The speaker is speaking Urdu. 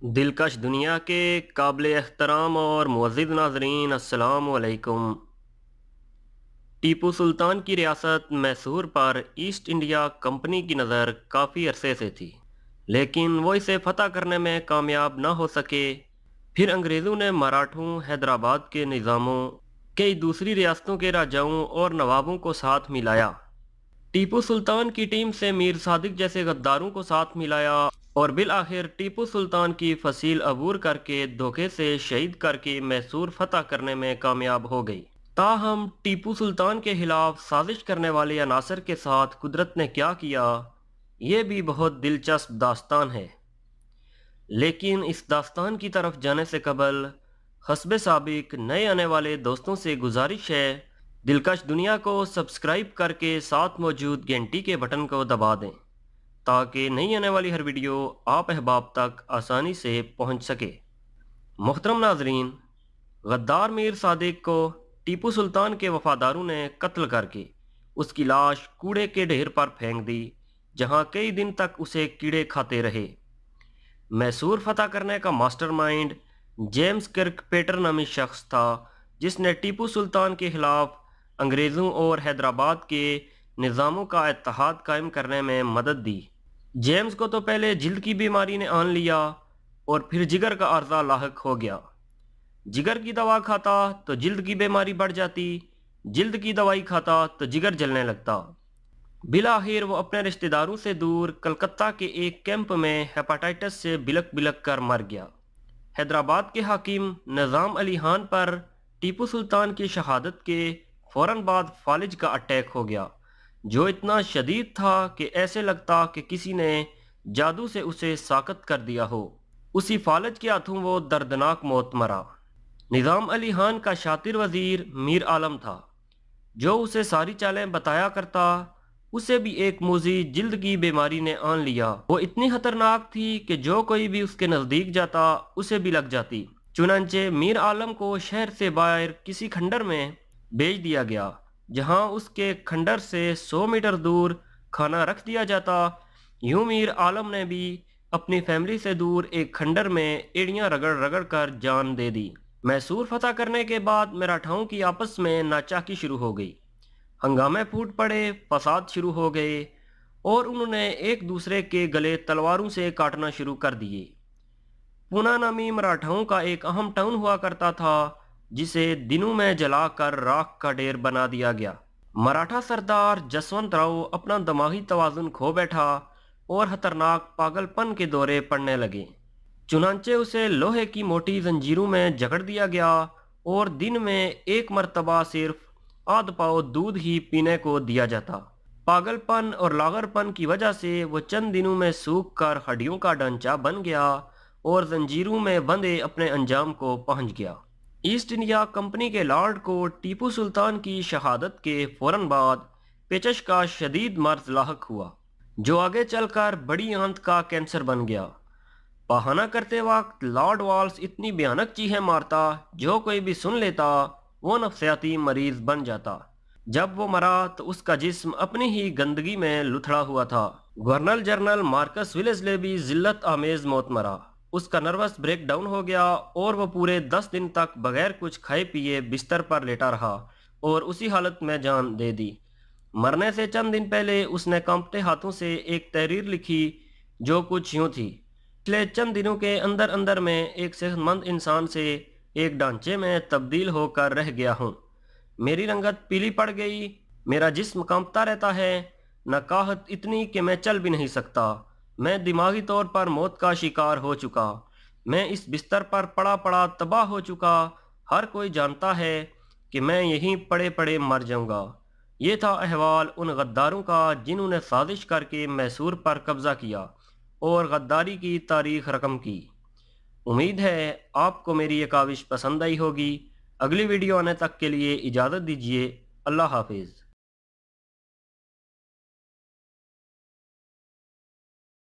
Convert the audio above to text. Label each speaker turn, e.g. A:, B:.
A: دلکش دنیا کے قابل احترام اور معزز ناظرین السلام علیکم ٹیپو سلطان کی ریاست میسور پر ایسٹ انڈیا کمپنی کی نظر کافی عرصے سے تھی لیکن وہ اسے فتح کرنے میں کامیاب نہ ہو سکے پھر انگریزوں نے مراٹھوں حیدرآباد کے نظاموں کئی دوسری ریاستوں کے راجاؤں اور نوابوں کو ساتھ ملایا ٹیپو سلطان کی ٹیم سے میر صادق جیسے غداروں کو ساتھ ملایا اور بالآخر ٹیپو سلطان کی فصیل عبور کر کے دھوکے سے شہید کر کے میسور فتح کرنے میں کامیاب ہو گئی تاہم ٹیپو سلطان کے خلاف سازش کرنے والے عناصر کے ساتھ قدرت نے کیا کیا یہ بھی بہت دلچسپ داستان ہے لیکن اس داستان کی طرف جانے سے قبل حسب سابق نئے آنے والے دوستوں سے گزارش ہے دلکش دنیا کو سبسکرائب کر کے ساتھ موجود گھنٹی کے بٹن کو دبا دیں تاکہ نئی آنے والی ہر ویڈیو آپ احباب تک آسانی سے پہنچ سکے محترم ناظرین غدار میر صادق کو ٹیپو سلطان کے وفاداروں نے قتل کر کے اس کی لاش کوڑے کے ڈھیر پر پھینک دی جہاں کئی دن تک اسے کیڑے کھاتے رہے میسور فتح کرنے کا mastermind James Kirkpatrick نامی شخص تھا جس نے ٹیپو سلطان کے خلاف انگریزوں اور حیدرآباد کے نظاموں کا اتحاد قائم کرنے میں مدد دی جیمز کو تو پہلے جلد کی بیماری نے آن لیا اور پھر جگر کا عرضہ لاحق ہو گیا جگر کی دوا کھاتا تو جلد کی بیماری بڑھ جاتی جلد کی دوائی کھاتا تو جگر جلنے لگتا بلاخیر وہ اپنے رشتہ داروں سے دور کلکتہ کے ایک کیمپ میں ہیپاٹائٹس سے بلک بلک کر مر گیا حیدرآباد کے حاکم نظام علی خان پر ٹیپو سلطان کی شہادت کے فوراً بعد فالج کا اٹیک ہو گیا جو اتنا شدید تھا کہ ایسے لگتا کہ کسی نے جادو سے اسے ساکت کر دیا ہو اسی فالج کے ہاتھوں وہ دردناک موت مرا نظام علی خان کا شاطر وزیر میر عالم تھا جو اسے ساری چالیں بتایا کرتا اسے بھی ایک موزی جلد کی بیماری نے آن لیا وہ اتنی خطرناک تھی کہ جو کوئی بھی اس کے نزدیک جاتا اسے بھی لگ جاتی چنانچہ میر عالم کو شہر سے باہر کسی کھنڈر میں بھیج دیا گیا جہاں اس کے کھنڈر سے سو میٹر دور کھانا رکھ دیا جاتا یوں میر عالم نے بھی اپنی فیملی سے دور ایک کھنڈر میں ایڑیاں رگڑ رگڑ کر جان دے دی میسور فتح کرنے کے بعد مراٹھاؤں کی آپس میں ناچاکی شروع ہو گئی ہنگامے پھوٹ پڑے فساد شروع ہو گئے اور انہوں نے ایک دوسرے کے گلے تلواروں سے کاٹنا شروع کر دیے پونا نامی مراٹھاؤں کا ایک اہم ٹاؤن ہوا کرتا تھا جسے دنوں میں جلا کر راکھ کا ڈیر بنا دیا گیا مراٹھا سردار جسونت راؤ اپنا دماغی توازن کھو بیٹھا اور خطرناک پاگل پن کے دورے پڑنے لگے چنانچہ اسے لوہے کی موٹی زنجیروں میں جکڑ دیا گیا اور دن میں ایک مرتبہ صرف آدھ پاؤ دودھ ہی پینے کو دیا جاتا پاگل پن اور لاغر پن کی وجہ سے وہ چند دنوں میں سوکھ کر ہڈیوں کا ڈنچا بن گیا اور زنجیروں میں بندے اپنے انجام کو پہنچ گیا ایسٹ انڈیا کمپنی کے لارڈ کو ٹیپو سلطان کی شہادت کے فوراً بعد پیچش کا شدید مرض لاحق ہوا جو آگے چل کر بڑی آنت کا کینسر بن گیا پہانا کرتے وقت لارڈ والس اتنی بیانک چیہیں مارتا جو کوئی بھی سن لیتا وہ نفسیاتی مریض بن جاتا جب وہ مرا تو اس کا جسم اپنی ہی گندگی میں لتھڑا ہوا تھا گورنر جنرل مارکس ویلز لے بھی ذلت آمیز موت مرا اس کا نروس بریک ڈاؤن ہو گیا اور وہ پورے دس دن تک بغیر کچھ کھائے پیے بستر پر لیٹا رہا اور اسی حالت میں جان دے دی مرنے سے چند دن پہلے اس نے کانپتے ہاتھوں سے ایک تحریر لکھی جو کچھ یوں تھی پچھلے چند دنوں کے اندر اندر میں ایک صحت مند انسان سے ایک ڈھانچے میں تبدیل ہو کر رہ گیا ہوں میری رنگت پیلی پڑ گئی میرا جسم کانپتا رہتا ہے ناکاہت اتنی کہ میں چل بھی نہیں سکتا میں دماغی طور پر موت کا شکار ہو چکا میں اس بستر پر پڑا پڑا تباہ ہو چکا ہر کوئی جانتا ہے کہ میں یہیں پڑے پڑے مر جاؤں گا یہ تھا احوال ان غداروں کا جنہوں نے سازش کر کے میسور پر قبضہ کیا اور غداری کی تاریخ رقم کی امید ہے آپ کو میری یہ کاوش پسند آئی ہوگی اگلی ویڈیو آنے تک کے لیے اجازت دیجیے اللہ حافظ